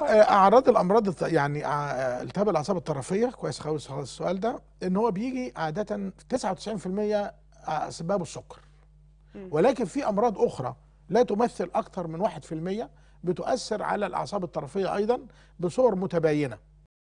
طيب. آه، اعراض الامراض يعني آه، آه، التهاب الاعصاب الطرفيه كويس خالص خالص السؤال ده ان هو بيجي عاده 99% اسبابه السكر ولكن في امراض اخرى لا تمثل اكثر من 1% بتؤثر على الاعصاب الطرفيه ايضا بصور متباينه